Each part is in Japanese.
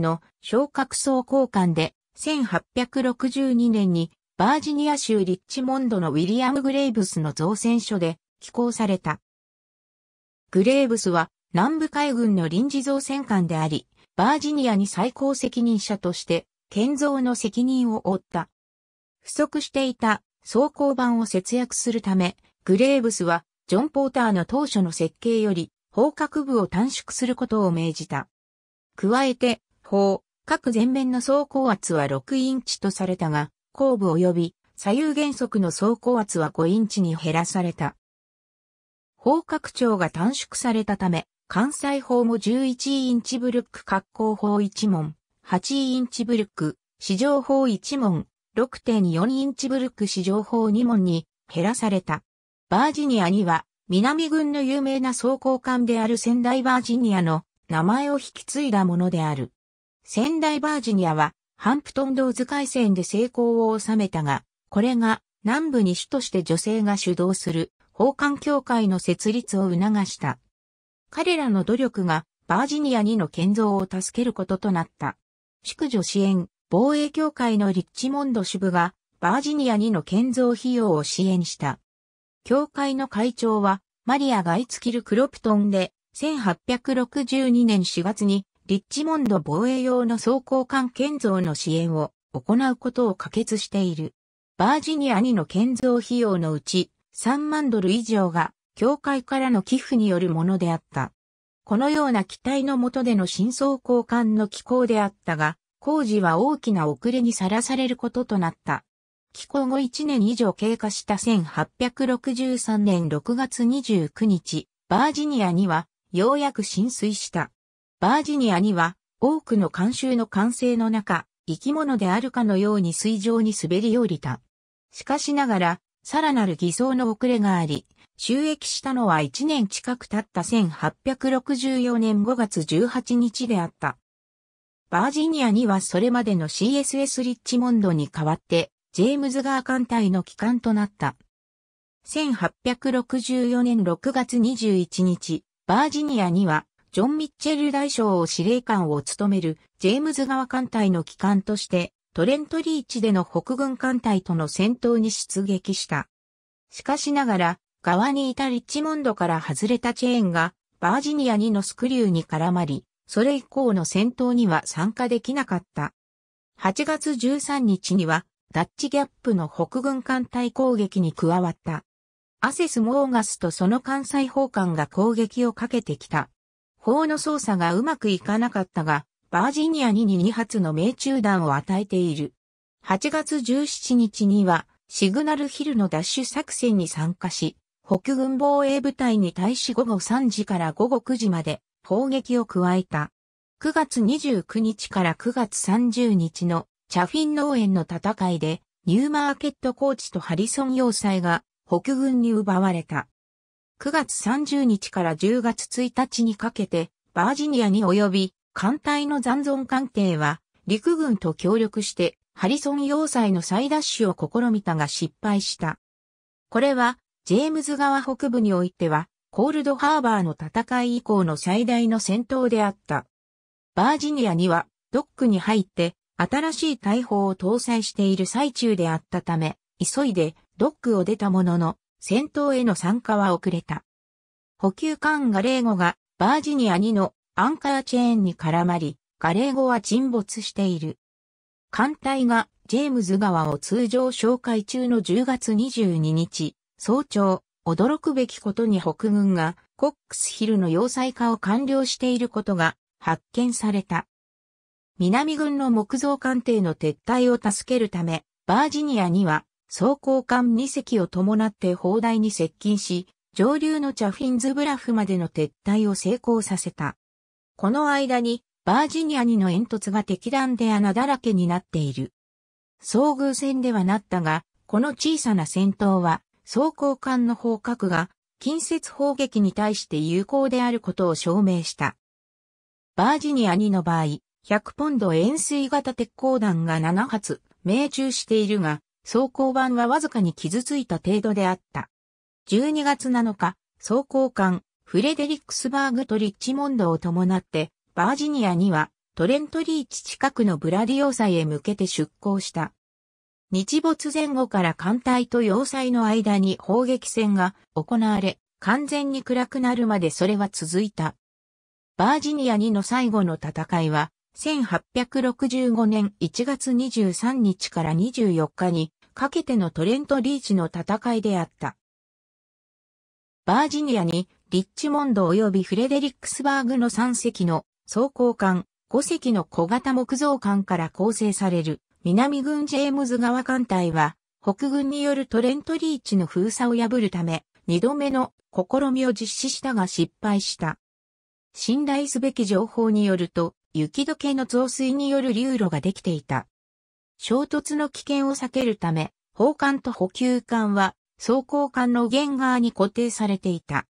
の昇格層交換で1862年にバージニア州リッチモンドのウィリアム・グレイブスの造船所で寄港された。グレイブスは南部海軍の臨時造船艦であり、バージニアに最高責任者として建造の責任を負った。不足していた装甲板を節約するため、グレイブスはジョン・ポーターの当初の設計より、方角部を短縮することを命じた。加えて、砲、各前面の走行圧は6インチとされたが、後部及び左右原則の走行圧は5インチに減らされた。砲拡張が短縮されたため、関西砲も11インチブルック格好砲1門、8インチブルック、市場砲1門、6.4インチブルック市場砲2門に減らされた。バージニアには南軍の有名な装甲艦である仙台バージニアの名前を引き継いだものである。仙台バージニアは、ハンプトンドーズ海戦で成功を収めたが、これが南部に主として女性が主導する法官協会の設立を促した。彼らの努力がバージニアにの建造を助けることとなった。宿女支援防衛協会のリッチモンド支部がバージニアにの建造費用を支援した。協会の会長はマリア・ガイツキル・クロプトンで1862年4月にリッチモンド防衛用の装甲艦建造の支援を行うことを可決している。バージニアにの建造費用のうち3万ドル以上が教会からの寄付によるものであった。このような機体の下での新装甲艦の機構であったが、工事は大きな遅れにさらされることとなった。機構後1年以上経過した1863年6月29日、バージニアにはようやく浸水した。バージニアには多くの慣習の完成の中、生き物であるかのように水上に滑り降りた。しかしながら、さらなる偽装の遅れがあり、収益したのは1年近く経った1864年5月18日であった。バージニアにはそれまでの CSS リッチモンドに代わって、ジェームズガー艦隊の帰還となった。1864年6月21日、バージニアにはジョン・ミッチェル大将を司令官を務めるジェームズ川艦隊の機関として、トレントリーチでの北軍艦隊との戦闘に出撃した。しかしながら、側にいたリッチモンドから外れたチェーンが、バージニア2のスクリューに絡まり、それ以降の戦闘には参加できなかった。8月13日には、ダッチギャップの北軍艦隊攻撃に加わった。アセス・モーガスとその関西砲艦が攻撃をかけてきた。砲の操作がうまくいかなかったが、バージニアに2発の命中弾を与えている。8月17日には、シグナルヒルの奪取作戦に参加し、北軍防衛部隊に対し午後3時から午後9時まで砲撃を加えた。9月29日から9月30日のチャフィン農園の戦いで、ニューマーケットコーチとハリソン要塞が北軍に奪われた。9月30日から10月1日にかけて、バージニアに及び、艦隊の残存艦艇は、陸軍と協力して、ハリソン要塞の再奪取を試みたが失敗した。これは、ジェームズ川北部においては、コールドハーバーの戦い以降の最大の戦闘であった。バージニアには、ドックに入って、新しい大砲を搭載している最中であったため、急いで、ドックを出たものの、戦闘への参加は遅れた。補給艦ガレーゴがバージニア2のアンカーチェーンに絡まり、ガレーゴは沈没している。艦隊がジェームズ川を通常紹介中の10月22日、早朝、驚くべきことに北軍がコックスヒルの要塞化を完了していることが発見された。南軍の木造艦艇の撤退を助けるため、バージニアには装甲艦2隻を伴って砲台に接近し、上流のチャフィンズブラフまでの撤退を成功させた。この間に、バージニアにの煙突が敵弾で穴だらけになっている。遭遇戦ではなったが、この小さな戦闘は、装甲艦の砲角が、近接砲撃に対して有効であることを証明した。バージニアにの場合、100ポンド円錐型鉄鋼弾が7発、命中しているが、装甲板はわずかに傷ついた程度であった。12月7日、装甲艦、フレデリックスバーグとリッチモンドを伴って、バージニアには、トレントリーチ近くのブラディ要塞へ向けて出港した。日没前後から艦隊と要塞の間に砲撃戦が行われ、完全に暗くなるまでそれは続いた。バージニア2の最後の戦いは、1865年1月23日から24日にかけてのトレントリーチの戦いであった。バージニアにリッチモンド及びフレデリックスバーグの3隻の装甲艦、5隻の小型木造艦から構成される南軍ジェームズ川艦隊は北軍によるトレントリーチの封鎖を破るため2度目の試みを実施したが失敗した。信頼すべき情報によると、雪解けの増水による流路ができていた。衝突の危険を避けるため、砲艦と補給艦は装甲艦の原側に固定されていた。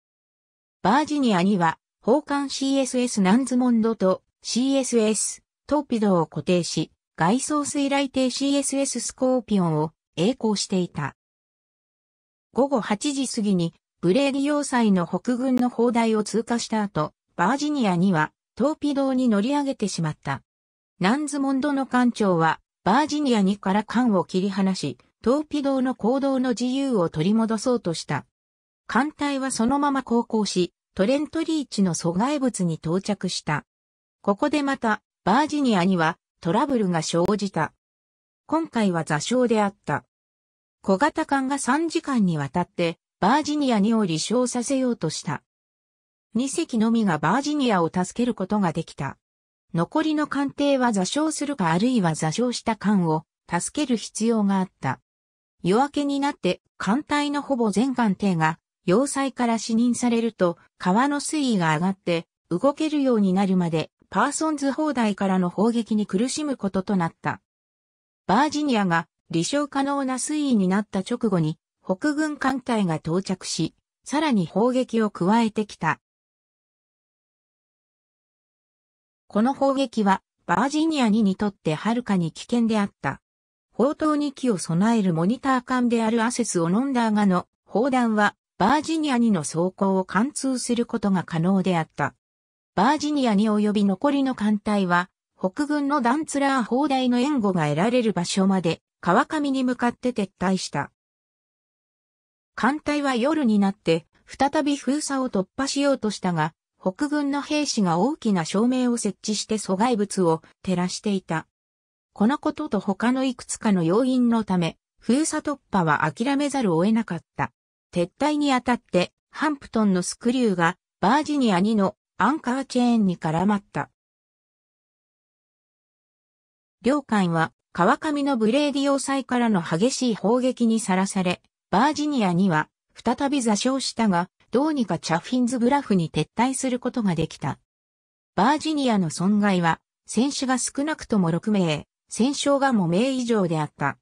バージニアには、砲艦 CSS ナンズモンドと CSS トーピドを固定し、外装水雷艇 CSS スコーピオンを栄光していた。午後8時過ぎに、ブレーディ要塞の北軍の砲台を通過した後、バージニアにはトーピドーに乗り上げてしまった。ナンズモンドの艦長は、バージニアにから艦を切り離し、トーピドーの行動の自由を取り戻そうとした。艦隊はそのまま航行し、トレントリーチの阻害物に到着した。ここでまた、バージニアにはトラブルが生じた。今回は座礁であった。小型艦が3時間にわたって、バージニアにを離礁させようとした。2隻のみがバージニアを助けることができた。残りの艦艇は座礁するかあるいは座礁した艦を助ける必要があった。夜明けになって艦隊のほぼ全艦艇が要塞から死任されると川の水位が上がって動けるようになるまでパーソンズ砲台からの砲撃に苦しむこととなった。バージニアが離礁可能な水位になった直後に北軍艦隊が到着し、さらに砲撃を加えてきた。この砲撃は、バージニア2にとってはるかに危険であった。砲塔2機を備えるモニター艦であるアセスオノンダーガの砲弾は、バージニア2の装甲を貫通することが可能であった。バージニア2及び残りの艦隊は、北軍のダンツラー砲台の援護が得られる場所まで、川上に向かって撤退した。艦隊は夜になって、再び封鎖を突破しようとしたが、北軍の兵士が大きな照明を設置して阻害物を照らしていた。このことと他のいくつかの要因のため、封鎖突破は諦めざるを得なかった。撤退にあたって、ハンプトンのスクリューがバージニア2のアンカーチェーンに絡まった。領海は川上のブレーディ要塞からの激しい砲撃にさらされ、バージニアには再び座礁したが、どうにかチャフィンズグラフに撤退することができた。バージニアの損害は、戦死が少なくとも6名、戦傷が5名以上であった。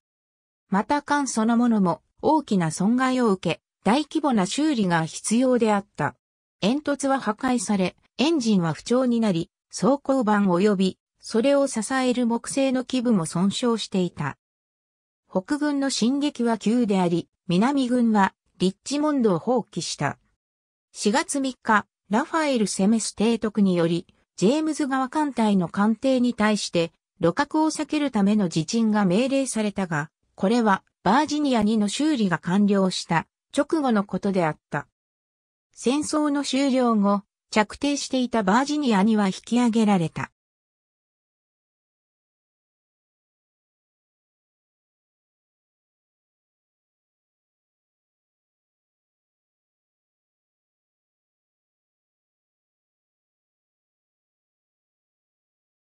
また艦そのものも大きな損害を受け、大規模な修理が必要であった。煙突は破壊され、エンジンは不調になり、装甲板及び、それを支える木製の基部も損傷していた。北軍の進撃は急であり、南軍はリッチモンドを放棄した。4月3日、ラファエル・セメス提督により、ジェームズ川艦隊の艦艇に対して、路角を避けるための自鎮が命令されたが、これはバージニア2の修理が完了した直後のことであった。戦争の終了後、着底していたバージニア2は引き上げられた。